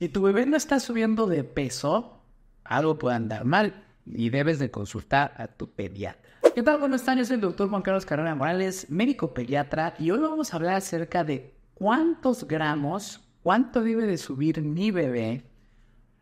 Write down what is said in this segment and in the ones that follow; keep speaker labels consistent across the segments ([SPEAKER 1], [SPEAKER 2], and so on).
[SPEAKER 1] Si tu bebé no está subiendo de peso, algo puede andar mal y debes de consultar a tu pediatra. ¿Qué tal? Buenos días, soy el doctor Juan Carlos Carrera Morales, médico pediatra, y hoy vamos a hablar acerca de cuántos gramos, cuánto debe de subir mi bebé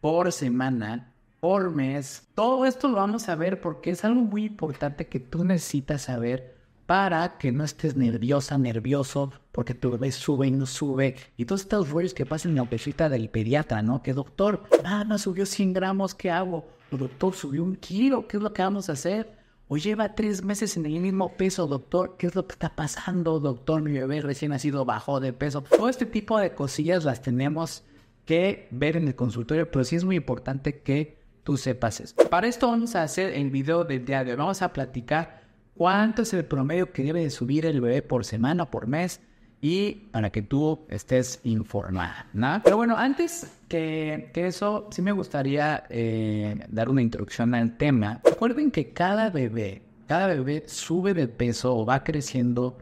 [SPEAKER 1] por semana, por mes. Todo esto lo vamos a ver porque es algo muy importante que tú necesitas saber para que no estés nerviosa, nervioso, porque tu bebé sube y no sube. Y todos estos rollos que pasan en la pesita del pediatra, ¿no? Que doctor, ah, no subió 100 gramos, ¿qué hago? doctor, subió un kilo, ¿qué es lo que vamos a hacer? O lleva tres meses en el mismo peso, doctor. ¿Qué es lo que está pasando, doctor? Mi bebé recién ha sido bajo de peso. Todo este tipo de cosillas las tenemos que ver en el consultorio, pero sí es muy importante que tú sepas eso. Para esto vamos a hacer el video del día de hoy. Vamos a platicar cuánto es el promedio que debe de subir el bebé por semana, por mes, y para que tú estés informada. Pero bueno, antes que, eso, sí me gustaría eh, dar una introducción al tema. Recuerden que cada bebé, cada bebé sube de peso o va creciendo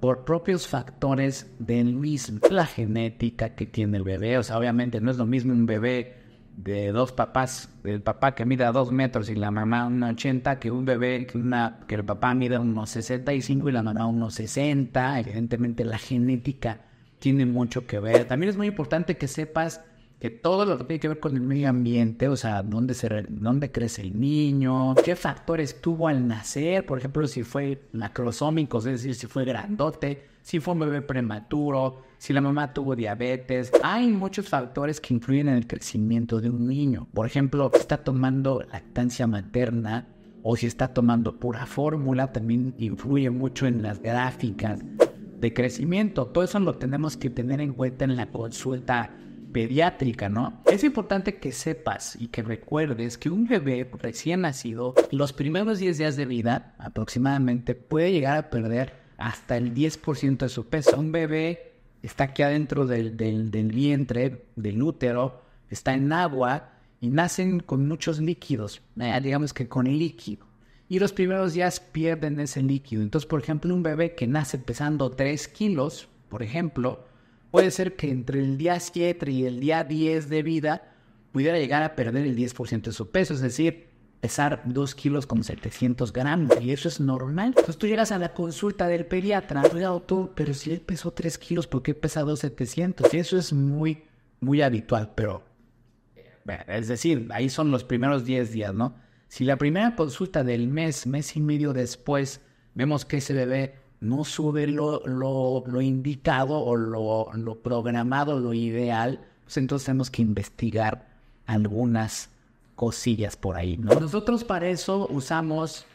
[SPEAKER 1] por propios factores del mismo, la genética que tiene el bebé. O sea, obviamente no es lo mismo un bebé de dos papás, el papá que mida dos metros y la mamá unos ochenta, que un bebé, que, una, que el papá mida unos sesenta y cinco y la mamá unos sesenta, evidentemente la genética tiene mucho que ver. También es muy importante que sepas que todo lo que tiene que ver con el medio ambiente, o sea, dónde, se, dónde crece el niño, qué factores tuvo al nacer, por ejemplo, si fue macrosómico, es decir, si fue grandote, si fue un bebé prematuro, si la mamá tuvo diabetes. Hay muchos factores que influyen en el crecimiento de un niño. Por ejemplo, si está tomando lactancia materna o si está tomando pura fórmula, también influye mucho en las gráficas de crecimiento. Todo eso lo tenemos que tener en cuenta en la consulta pediátrica, ¿no? Es importante que sepas y que recuerdes que un bebé recién nacido, los primeros 10 días de vida aproximadamente, puede llegar a perder hasta el 10% de su peso. Un bebé está aquí adentro del, vientre, del útero, está en agua y nacen con muchos líquidos, eh, digamos que con el líquido. Y los primeros días pierden ese líquido. Entonces, por ejemplo, un bebé que nace pesando 3 kilos, por ejemplo, puede ser que entre el día 7 y el día 10 de vida pudiera llegar a perder el 10% de su peso, es decir, pesar 2 kilos con 700 gramos y eso es normal. Entonces tú llegas a la consulta del pediatra, tú pero si él pesó 3 kilos, ¿por qué pesa 2,700? Y eso es muy, muy habitual, pero eh, es decir, ahí son los primeros 10 días, ¿no? Si la primera consulta del mes, mes y medio después, vemos que ese bebé no sube lo, lo, indicado o lo, lo, programado, lo ideal, pues entonces tenemos que investigar algunas cosillas por ahí. Nosotros para eso usamos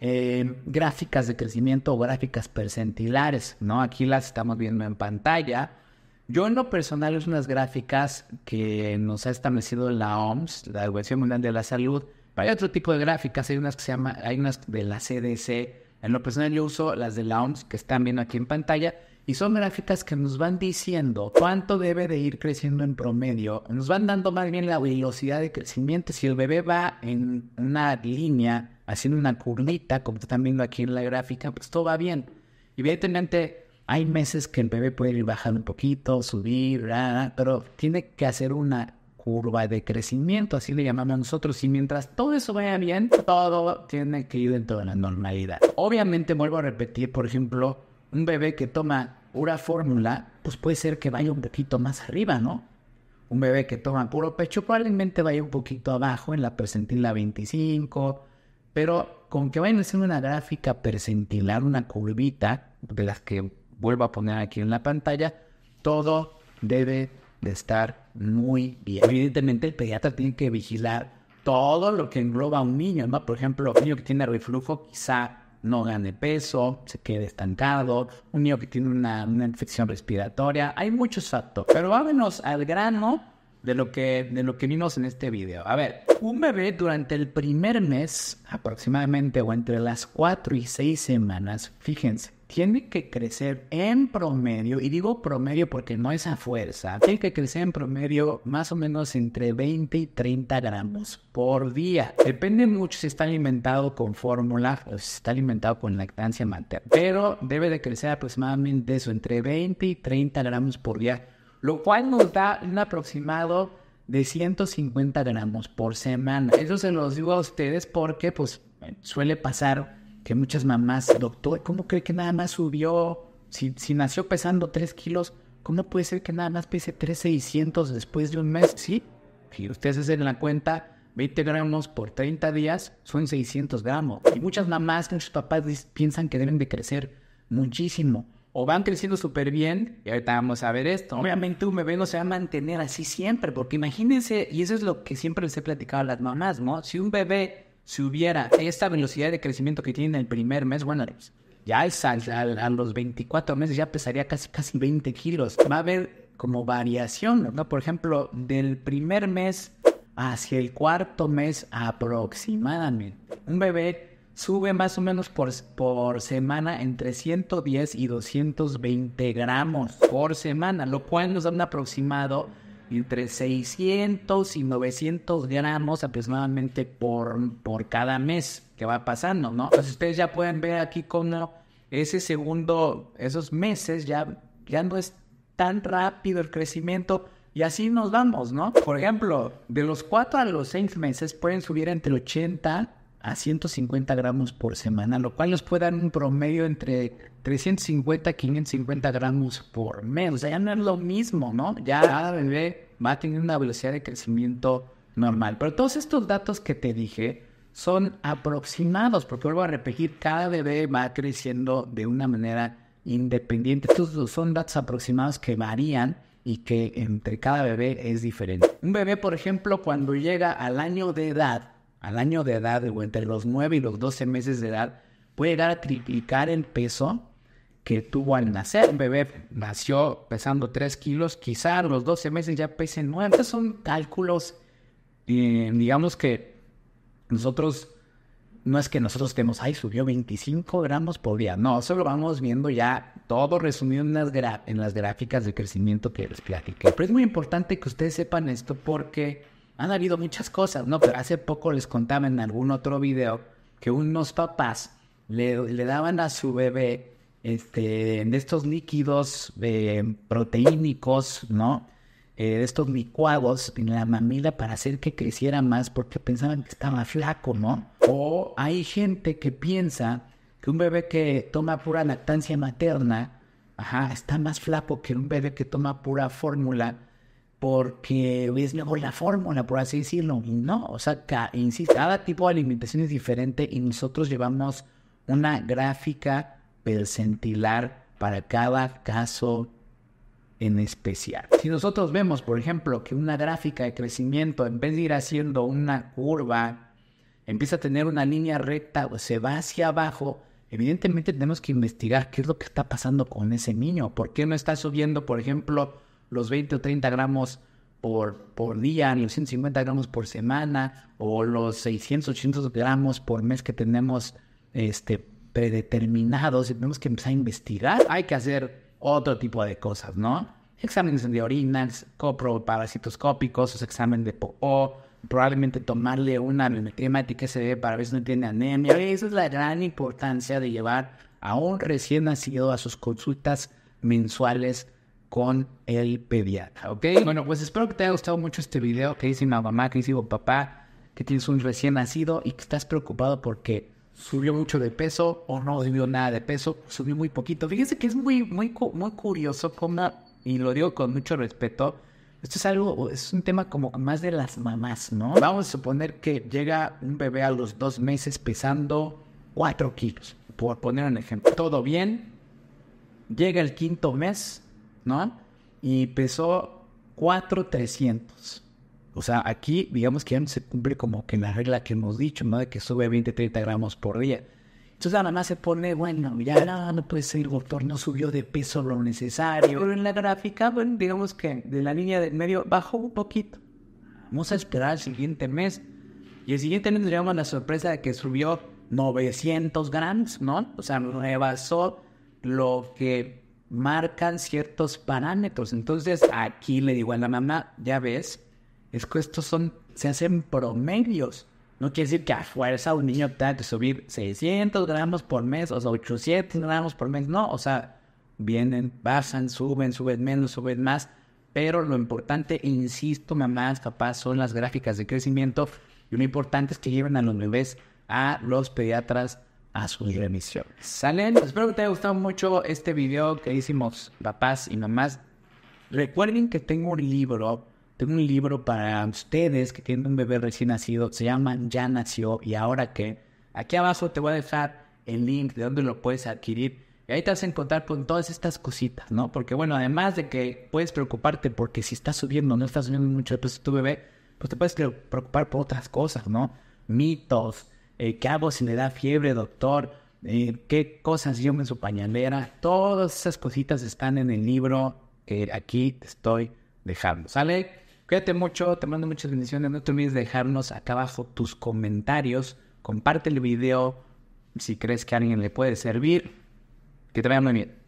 [SPEAKER 1] eh, gráficas de crecimiento o gráficas percentilares, ¿no? Aquí las estamos viendo en pantalla. Yo en lo personal es unas gráficas que nos ha establecido la OMS, la Organización Mundial de la Salud, hay otro tipo de gráficas, hay unas que se llama, hay unas de la CDC en lo personal yo uso las de Lounge que están viendo aquí en pantalla y son gráficas que nos van diciendo cuánto debe de ir creciendo en promedio. Nos van dando más bien la velocidad de crecimiento. Si el bebé va en una línea, haciendo una curvita, como están viendo aquí en la gráfica, pues todo va bien. Evidentemente hay meses que el bebé puede ir bajando un poquito, subir, pero tiene que hacer una curva de crecimiento, así le llamamos a nosotros. Y mientras todo eso vaya bien, todo tiene que ir dentro de la normalidad. Obviamente, vuelvo a repetir, por ejemplo, un bebé que toma pura fórmula, pues puede ser que vaya un poquito más arriba, ¿no? Un bebé que toma puro pecho probablemente vaya un poquito abajo en la percentila 25, pero con que vayan haciendo una gráfica percentilar, una curvita, de las que vuelvo a poner aquí en la pantalla, todo debe de estar muy bien. Evidentemente, el pediatra tiene que vigilar todo lo que engloba a un niño. Por ejemplo, un niño que tiene reflujo quizá no gane peso, se quede estancado, un niño que tiene una, una infección respiratoria. Hay muchos factores. Pero vámonos al grano de lo que, de lo que vimos en este video. A ver, un bebé durante el primer mes aproximadamente o entre las 4 y 6 semanas, fíjense, tiene que crecer en promedio, y digo promedio porque no es a fuerza, tiene que crecer en promedio más o menos entre 20 y 30 gramos por día. Depende mucho si está alimentado con fórmula o si está alimentado con lactancia materna, pero debe de crecer aproximadamente eso, entre 20 y 30 gramos por día lo cual nos da un aproximado de 150 gramos por semana. Eso se los digo a ustedes porque pues suele pasar que muchas mamás, doctor, ¿cómo cree que nada más subió? Si, si nació pesando 3 kilos, ¿cómo puede ser que nada más pese 3,600 después de un mes? Sí, si ustedes hacen la cuenta, 20 gramos por 30 días son 600 gramos. Y muchas mamás, muchos papás piensan que deben de crecer muchísimo o van creciendo súper bien, y ahorita vamos a ver esto. Obviamente un bebé no se va a mantener así siempre, porque imagínense, y eso es lo que siempre les he platicado a las mamás, ¿no? Si un bebé subiera esta velocidad de crecimiento que tiene en el primer mes, bueno, ya es a, los 24 meses ya pesaría casi, casi 20 kilos. Va a haber como variación, ¿no? Por ejemplo, del primer mes hacia el cuarto mes aproximadamente. Un bebé sube más o menos por, por semana entre 110 y 220 gramos por semana, lo cual nos da un aproximado entre 600 y 900 gramos aproximadamente por, por cada mes que va pasando, ¿no? Entonces ustedes ya pueden ver aquí cómo ese segundo, esos meses ya, ya no es tan rápido el crecimiento y así nos vamos, ¿no? Por ejemplo, de los 4 a los 6 meses pueden subir entre 80 a 150 gramos por semana, lo cual nos puede dar un promedio entre 350 y 550 gramos por mes. O sea, ya no es lo mismo, ¿no? Ya cada bebé va a tener una velocidad de crecimiento normal. Pero todos estos datos que te dije son aproximados, porque vuelvo a repetir, cada bebé va creciendo de una manera independiente. Estos son datos aproximados que varían y que entre cada bebé es diferente. Un bebé, por ejemplo, cuando llega al año de edad, al año de edad o entre los 9 y los 12 meses de edad puede llegar a triplicar el peso que tuvo al nacer. Un bebé nació pesando 3 kilos, quizá a los 12 meses ya pese 9. Estos son cálculos, eh, digamos que nosotros, no es que nosotros estemos, ay, subió 25 gramos por día. No, eso lo vamos viendo ya todo resumido en las, en las gráficas de crecimiento que les platiqué. Pero es muy importante que ustedes sepan esto porque han habido muchas cosas, ¿no? Pero hace poco les contaba en algún otro video que unos papás le, daban a su bebé este, de estos líquidos eh, proteínicos, ¿no? Eh, estos licuados en la mamila para hacer que creciera más porque pensaban que estaba flaco, ¿no? O oh. hay gente que piensa que un bebé que toma pura lactancia materna, está más flaco que un bebé que toma pura fórmula porque es mejor la fórmula, por así decirlo. No, o sea, cada tipo de alimentación es diferente y nosotros llevamos una gráfica percentilar para cada caso en especial. Si nosotros vemos, por ejemplo, que una gráfica de crecimiento, en vez de ir haciendo una curva, empieza a tener una línea recta o se va hacia abajo, evidentemente tenemos que investigar qué es lo que está pasando con ese niño, por qué no está subiendo, por ejemplo, los 20 o 30 gramos por, por día, los 150 gramos por semana o los 600, 800 gramos por mes que tenemos este, predeterminados y tenemos que empezar a investigar, hay que hacer otro tipo de cosas, ¿no? Exámenes de orina, coproparasitoscópicos, examen de PO, probablemente tomarle una que se para ver si no tiene anemia. Esa es la gran importancia de llevar a un recién nacido a sus consultas mensuales con el pediatra, ¿ok? Bueno, pues espero que te haya gustado mucho este video, que dice una mamá, que dice papá, que tienes un recién nacido y que estás preocupado porque subió mucho de peso o no subió nada de peso, subió muy poquito. Fíjense que es muy, muy, muy curioso como, y lo digo con mucho respeto, esto es algo, es un tema como más de las mamás, ¿no? Vamos a suponer que llega un bebé a los dos meses pesando Cuatro kilos, por poner un ejemplo. Todo bien, llega el quinto mes, ¿no? Y pesó 4,300. O sea, aquí digamos que ya no se cumple como que la regla que hemos dicho, ¿no? De que sube 20, 30 gramos por día. Entonces nada más se pone, bueno, ya no, puede ser, doctor no subió de peso lo necesario. Pero en la gráfica, bueno, digamos que de la línea del medio bajó un poquito. Vamos a esperar el siguiente mes. Y el siguiente mes tendríamos la sorpresa de que subió 900 gramos, ¿no? O sea, rebasó lo que marcan ciertos parámetros. Entonces aquí le digo a la mamá, ya ves, es que estos son, se hacen promedios. No quiere decir que a fuerza un niño tenga que subir 600 gramos por mes, o sea, 800 gramos por mes. No, o sea, vienen, bajan, suben, suben menos, suben más. Pero lo importante, insisto, mamás, capaz son las gráficas de crecimiento. Y lo importante es que lleven a los bebés a los pediatras a sus remisiones. ¿Salen? Espero que te haya gustado mucho este video que hicimos, papás y mamás. Recuerden que tengo un libro, tengo un libro para ustedes que tienen un bebé recién nacido, se llama Ya nació y ahora que... Aquí abajo te voy a dejar el link de donde lo puedes adquirir. Y ahí te vas a encontrar con todas estas cositas, ¿no? Porque bueno, además de que puedes preocuparte porque si estás subiendo no estás subiendo mucho de tu bebé, pues te puedes preocupar por otras cosas, ¿no? Mitos, eh, ¿qué hago si le da fiebre, doctor? Eh, ¿Qué cosas llevo en su pañalera? Todas esas cositas están en el libro que aquí te estoy dejando. ¿Sale? Cuídate mucho, te mando muchas bendiciones. No te olvides de dejarnos acá abajo tus comentarios. Comparte el video si crees que a alguien le puede servir. Que te vaya muy bien.